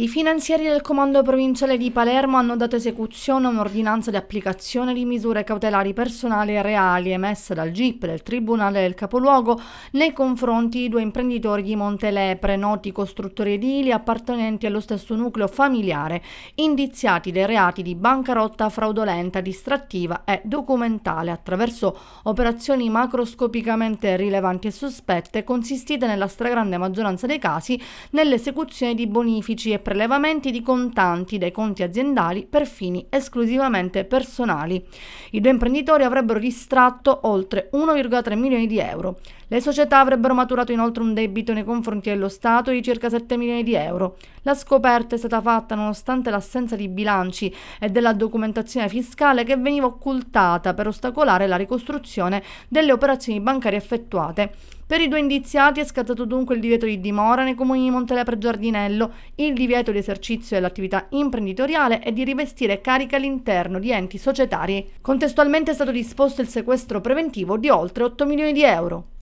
I finanzieri del Comando Provinciale di Palermo hanno dato esecuzione a un'ordinanza di applicazione di misure cautelari personali e reali emessa dal GIP del Tribunale del Capoluogo nei confronti di due imprenditori di Montelepre, noti costruttori edili appartenenti allo stesso nucleo familiare, indiziati dei reati di bancarotta fraudolenta, distrattiva e documentale attraverso operazioni macroscopicamente rilevanti e sospette consistite nella stragrande maggioranza dei casi nell'esecuzione di bonifici e prelevamenti di contanti dai conti aziendali per fini esclusivamente personali. I due imprenditori avrebbero distratto oltre 1,3 milioni di euro. Le società avrebbero maturato inoltre un debito nei confronti dello Stato di circa 7 milioni di euro. La scoperta è stata fatta nonostante l'assenza di bilanci e della documentazione fiscale che veniva occultata per ostacolare la ricostruzione delle operazioni bancarie effettuate. Per i due indiziati è scattato dunque il divieto di dimora nei comuni di e Giardinello, il divieto divieto di esercizio dell'attività imprenditoriale e di rivestire cariche all'interno di enti societari. Contestualmente è stato disposto il sequestro preventivo di oltre 8 milioni di euro.